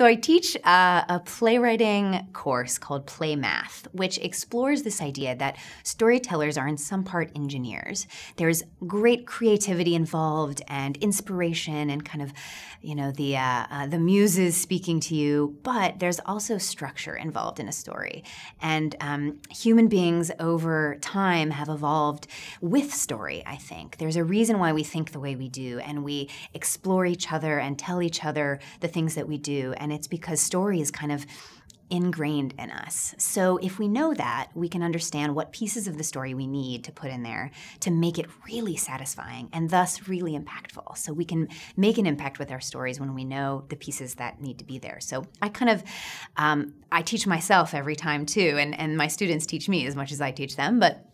So I teach uh, a playwriting course called Play Math, which explores this idea that storytellers are in some part engineers. There's great creativity involved and inspiration and kind of, you know, the uh, uh, the muses speaking to you, but there's also structure involved in a story. And um, human beings over time have evolved with story. I think there's a reason why we think the way we do, and we explore each other and tell each other the things that we do, and and it's because story is kind of ingrained in us. So if we know that, we can understand what pieces of the story we need to put in there to make it really satisfying and thus really impactful. So we can make an impact with our stories when we know the pieces that need to be there. So I kind of, um, I teach myself every time too, and, and my students teach me as much as I teach them, but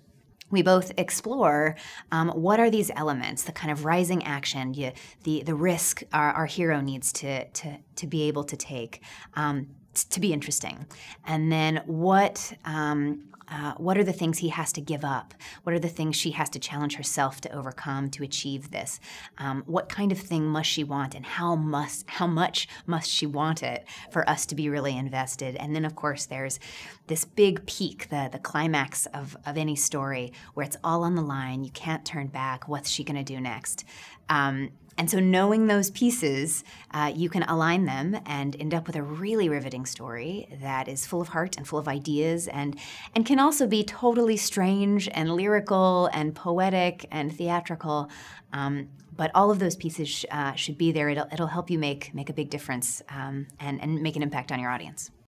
we both explore um, what are these elements, the kind of rising action, you, the the risk our, our, hero needs to to to be able to take. Um, to be interesting, and then what um, uh, what are the things he has to give up? What are the things she has to challenge herself to overcome to achieve this? Um, what kind of thing must she want, and how must how much must she want it for us to be really invested? And then, of course, there's this big peak, the the climax of of any story, where it's all on the line. You can't turn back. What's she going to do next? Um, and so, knowing those pieces, uh, you can align them and end up with a really riveting story that is full of heart and full of ideas and and can can also be totally strange and lyrical and poetic and theatrical. Um, but all of those pieces uh, should be there. It'll, it'll, help you make make a big difference um, and, and make an impact on your audience.